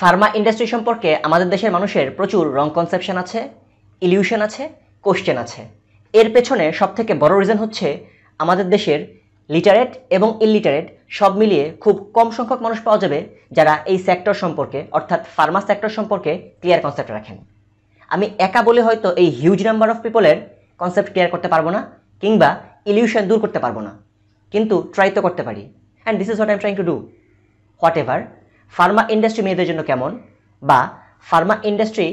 Pharma industry সম্পর্কে আমাদের দেশের মানুষের প্রচুর রং কনসেপশন আছে ইলিউশন আছে কোশ্চেন আছে এর পেছনে সবথেকে বড় রিজন হচ্ছে আমাদের দেশের লিটারেট এবং ইলিটারেট সব মিলিয়ে খুব কম সংখ্যক মানুষ পাওয়া যাবে যারা এই সেক্টর সম্পর্কে অর্থাৎ ফার্মা সেক্টর সম্পর্কে ক্লিয়ার কনসেপ্ট রাখেন আমি একা বলে হয়তো এই হিউজ নাম্বার অফ পিপলের কনসেপ্ট ক্লিয়ার করতে পারবো না কিংবা ইলিউশন দূর করতে পারবো না কিন্তু ট্রাই তো করতে পারি and this is what I'm trying to do whatever pharma industry মেয়েদের জন্য কেমন বা ফার্মা ইন্ডাস্ট্রি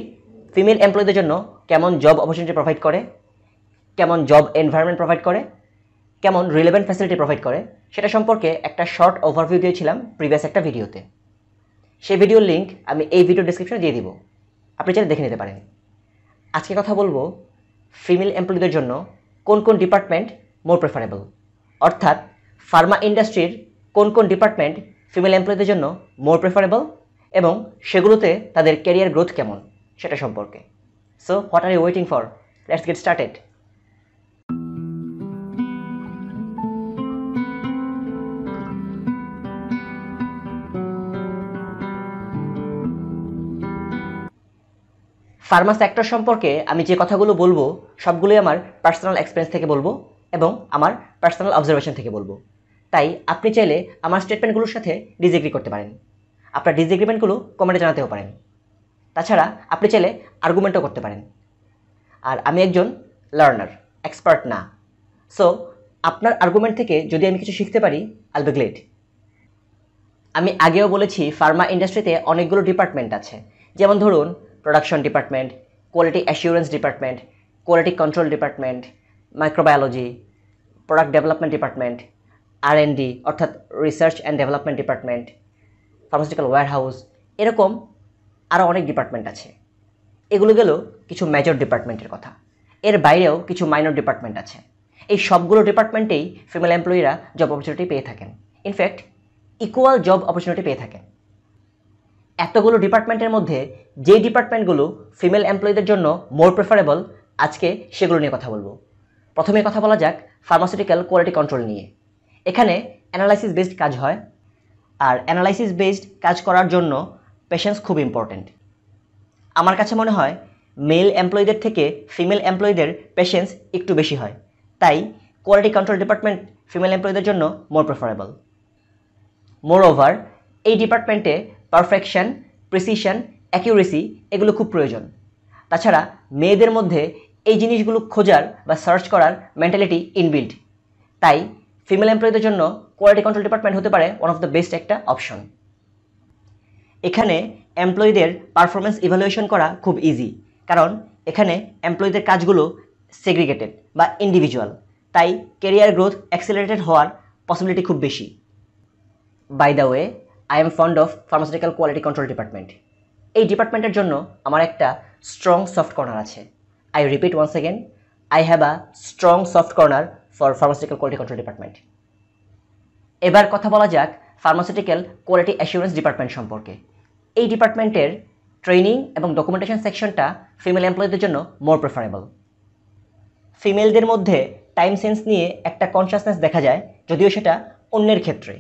ফিমেল এমপ্লয়ীদের জন্য কেমন জব অপরচুনিটি প্রোভাইড করে কেমন জব এনভায়রনমেন্ট প্রোভাইড করে কেমন রিলেভেন্ট ফ্যাসিলিটি প্রোভাইড করে সেটা সম্পর্কে একটা শর্ট ওভারভিউ দিয়েছিলাম প্রিভিয়াস একটা ভিডিওতে সেই ভিডিওর লিঙ্ক আমি এই ভিডিও ডিসক্রিপশনে দিয়ে দিব আপনি চাইলে দেখে নিতে পারেন আজকে কথা বলবো ফিমেল এমপ্লয়ীদের জন্য কোন কোন ডিপার্টমেন্ট মোর প্রেফারেবল অর্থাৎ ফার্মা ইন্ডাস্ট্রির কোন কোন ডিপার্টমেন্ট ফিমেল এমপ্লয়ীদের জন্য মোর প্রেফারেবল এবং সেগুলোতে তাদের ক্যারিয়ার গ্রোথ কেমন সেটা সম্পর্কে so what are you waiting for let's get started pharma sector সম্পর্কে আমি যে কথাগুলো বলবো সবগুলোই আমার পার্সোনাল এক্সপিরিয়েন্স থেকে বলবো এবং আমার পার্সোনাল অবজারভেশন থেকে বলবো তাই আপনি চাইলে আমার স্টেটমেন্টগুলোর সাথে ডিজিগ্রি করতে পারেন আপনার ডিসএগ্রিমেন্টগুলো কমেন্টে জানাতেও পারেন তাছাড়া আপনি চাইলে আর্গুমেন্টও করতে পারেন আর আমি একজন লার্নার এক্সপার্ট না সো আপনার আর্গুমেন্ট থেকে যদি আমি কিছু শিখতে পারি আল বি আমি আগেও বলেছি ফার্মা ইন্ডাস্ট্রিতে অনেকগুলো ডিপার্টমেন্ট আছে যেমন ধরুন production department quality assurance department quality control department microbiology product development department আর অর্থাৎ research and development department pharmaceutical house এরকম আরও অনেক ডিপার্টমেন্ট আছে এগুলো গেল কিছু মেজর ডিপার্টমেন্টের কথা এর বাইরেও কিছু মাইনর ডিপার্টমেন্ট আছে এই সবগুলো ডিপার্টমেন্টেই ফিমেল এমপ্লয়িরা জব অপরচুনিটি পেয়ে থাকেন ইনফ্যাক্ট ইকুয়াল জব অপরচুনিটি পেয়ে থাকেন এতগুলো ডিপার্টমেন্টের মধ্যে যে ডিপার্টমেন্টগুলো ফিমেল এমপ্লয়ীদের জন্য মোর প্রেফারেবল আজকে সেগুলো নিয়ে কথা বলবো প্রথমে কথা বলা যাক ফার্মাসিউটিক্যাল কোয়ালিটি কন্ট্রোল নিয়ে এখানে অ্যানালাইসিস বেসড কাজ হয় আর অ্যানালাইসিস বেসড কাজ করার জন্য পেশেন্স খুব ইম্পর্টেন্ট আমার কাছে মনে হয় মেল এমপ্লয়ীদের থেকে ফিমেল এমপ্লয়ীদের পেশেন্স একটু বেশি হয় তাই কোয়ালিটি কন্ট্রোল ডিপার্টমেন্ট ফিমেল এমপ্লয়ীদের জন্য মোর প্রেফারেবল মোর ওভার এই ডিপার্টমেন্টে পারফেকশন প্রিসিশন অ্যাকিউরেসি এগুলো খুব প্রয়োজন তাছাড়া মেয়েদের মধ্যে এই জিনিসগুলো খোঁজার বা সার্চ করার মেন্টালিটি ইনবিল্ড তাই ফিমেল এমপ্লয়ীদের জন্য কোয়ালিটি কন্ট্রোল ডিপার্টমেন্ট হতে পারে ওয়ান অফ দ্য বেস্ট একটা অপশন এখানে এমপ্লয়ীদের পারফরমেন্স ইভ্যালুয়েশন করা খুব ইজি কারণ এখানে এমপ্লয়ীদের কাজগুলো সেগ্রিগেটেড বা ইন্ডিভিজুয়াল তাই কেরিয়ার গ্রোথ অ্যাক্সিলারেটেড হওয়ার পসিবিলিটি খুব বেশি by the way I am fond of pharmaceutical quality control department এই ডিপার্টমেন্টের জন্য আমার একটা স্ট্রং সফট কর্নার আছে I repeat once again I have a strong soft corner for pharmaceutical quality control department এবার কথা বলা যাক ফার্মাসিউটিক্যাল কোয়ালিটি অ্যাসিউরেন্স ডিপার্টমেন্ট সম্পর্কে এই ডিপার্টমেন্টের ট্রেনিং এবং ডকুমেন্টেশন সেকশনটা ফিমেল এমপ্লয়ীদের জন্য মোর প্রেফারেবল ফিমেলদের মধ্যে টাইম সেন্স নিয়ে একটা কনসিয়াসনেস দেখা যায় যদিও সেটা অন্যের ক্ষেত্রে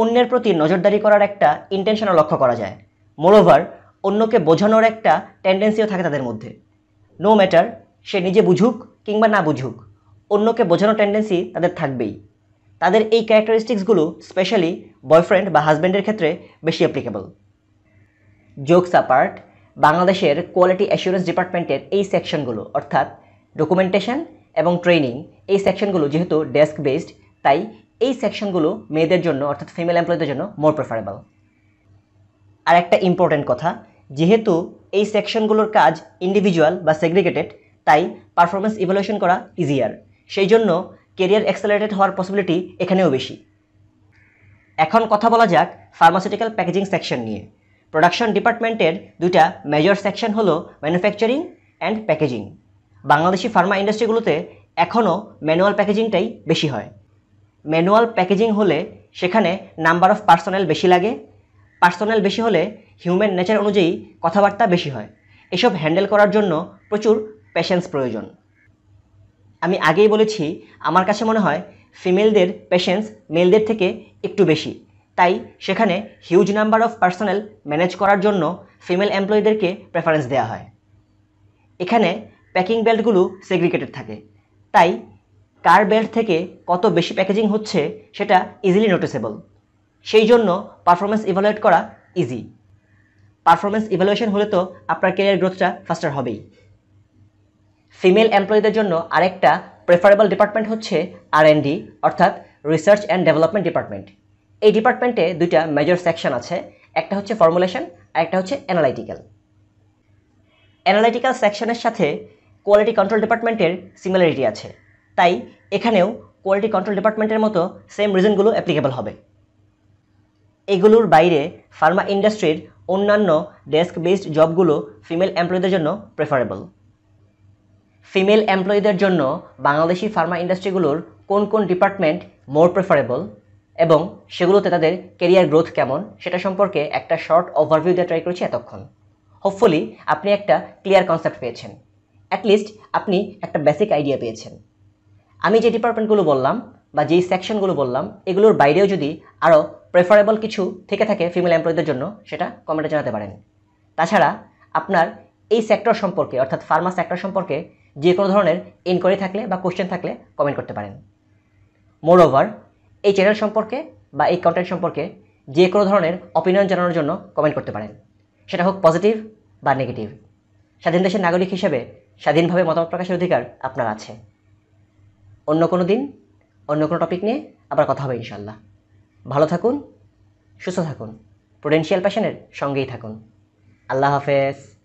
অন্যের প্রতি নজরদারি করার একটা ইন্টেনশনও লক্ষ্য করা যায় মোরওভার অন্যকে বোঝানোর একটা টেন্ডেন্সিও থাকে তাদের মধ্যে নো ম্যাটার সে নিজে বুঝুক কিংবা না বুঝুক অন্যকে বোঝানোর টেন্ডেন্সি তাদের থাকবেই তাদের এই ক্যারেক্টারিস্টিক্সগুলো স্পেশালি বয়ফ্রেন্ড বা হাজব্যান্ডের ক্ষেত্রে বেশি অ্যাপ্লিকেবল জোকস অ্যাপার্ট বাংলাদেশের কোয়ালিটি অ্যাসুরেন্স ডিপার্টমেন্টের এই সেকশনগুলো অর্থাৎ ডকুমেন্টেশন এবং ট্রেনিং এই সেকশনগুলো যেহেতু ডেস্ক বেসড তাই এই সেকশনগুলো মেয়েদের জন্য অর্থাৎ ফিমেল এমপ্লয়ীদের জন্য মোর প্রেফারেবল আর একটা ইম্পর্ট্যান্ট কথা যেহেতু এই সেকশনগুলোর কাজ ইন্ডিভিজুয়াল বা সেগ্রিগেটেড তাই পারফরমেন্স ইভ্যালুয়েশন করা ইজিয়ার সেই জন্য কেরিয়ার অ্যাক্সেলারেটেড হওয়ার পসিবিলিটি এখানেও বেশি এখন কথা বলা যাক ফার্মাসিউটিক্যাল প্যাকেজিং সেকশন নিয়ে প্রোডাকশন ডিপার্টমেন্টের দুইটা মেজর সেকশন হলো manufacturing and packaging Bangladeshi pharma ইন্ডাস্ট্রিগুলোতে এখনও ম্যানুয়াল প্যাকেজিংটাই বেশি হয় ম্যানুয়াল প্যাকেজিং হলে সেখানে নাম্বার অফ পার্সোনেল বেশি লাগে পার্সোনেল বেশি হলে হিউম্যান নেচার অনুযায়ী কথাবার্তা বেশি হয় এসব হ্যান্ডেল করার জন্য প্রচুর প্যাশেন্স প্রয়োজন আমি আগেই বলেছি আমার কাছে মনে হয় ফিমেলদের পেশেন্স মেলদের থেকে একটু বেশি তাই সেখানে huge number of personal manage করার জন্য ফিমেল এমপ্লয়ীদেরকে প্রেফারেন্স দেওয়া হয় এখানে প্যাকিং বেল্টগুলো সেগ্রিকেটেড থাকে তাই কার বেল্ট থেকে কত বেশি প্যাকেজিং হচ্ছে সেটা ইজিলি নোটিসেবল সেই জন্য পারফরমেন্স ইভালুয়েট করা ইজি পারফরমেন্স ইভ্যালুয়েশন হলে তো আপনার ক্যারিয়ার গ্রোথটা ফাস্টার হবেই ফিমেল এমপ্লয়ীদের জন্য আরেকটা প্রেফারেবল ডিপার্টমেন্ট হচ্ছে আর অর্থাৎ রিসার্চ অ্যান্ড ডেভেলপমেন্ট ডিপার্টমেন্ট এই ডিপার্টমেন্টে দুইটা মেজর সেকশন আছে একটা হচ্ছে ফর্মুলেশন আর একটা হচ্ছে অ্যানালাইটিক্যাল অ্যানালাইটিক্যাল সেকশনের সাথে কোয়ালিটি কন্ট্রোল ডিপার্টমেন্টের সিমিলারিটি আছে তাই এখানেও কোয়ালিটি কন্ট্রোল ডিপার্টমেন্টের মতো সেম রিজনগুলো অ্যাপ্লিকেবল হবে এগুলোর বাইরে ফার্মা ইন্ডাস্ট্রির অন্যান্য ডেস্ক বেসড জবগুলো ফিমেল এমপ্লয়ীদের জন্য প্রেফারেবল ফিমেল এমপ্লয়ীদের জন্য বাংলাদেশি ফার্মা ইন্ডাস্ট্রিগুলোর কোন কোন ডিপার্টমেন্ট মোর প্রেফারেবল এবং সেগুলোতে তাদের কেরিয়ার গ্রোথ কেমন সেটা সম্পর্কে একটা শর্ট ওভারভিউ দিয়ে ট্রাই করেছি এতক্ষণ হোপফুলি আপনি একটা ক্লিয়ার কনসেপ্ট পেয়েছেন অ্যাটলিস্ট আপনি একটা বেসিক আইডিয়া পেয়েছেন আমি যে ডিপার্টমেন্টগুলো বললাম বা যেই সেকশনগুলো বললাম এগুলোর বাইরেও যদি আরও প্রেফারেবল কিছু থেকে থাকে ফিমেল এমপ্লয়ীদের জন্য সেটা কমেন্টে জানাতে পারেন তাছাড়া আপনার এই সেক্টর সম্পর্কে অর্থাৎ ফার্মা সেক্টর সম্পর্কে যে কোনো ধরনের ইনকোয়ারি থাকলে বা কোশ্চেন থাকলে কমেন্ট করতে পারেন মোর ওভার এই চ্যানেল সম্পর্কে বা এই কন্টেন্ট সম্পর্কে যে কোনো ধরনের অপিনিয়ন জানানোর জন্য কমেন্ট করতে পারেন সেটা হোক পজিটিভ বা নেগেটিভ স্বাধীন দেশের নাগরিক হিসেবে স্বাধীনভাবে মতামত প্রকাশের অধিকার আপনার আছে অন্য কোনো দিন অন্য কোনো টপিক নিয়ে আবার কথা হবে ইনশাল্লাহ ভালো থাকুন সুস্থ থাকুন প্রুডেন্সিয়াল প্যাশনের সঙ্গেই থাকুন আল্লাহ হাফেজ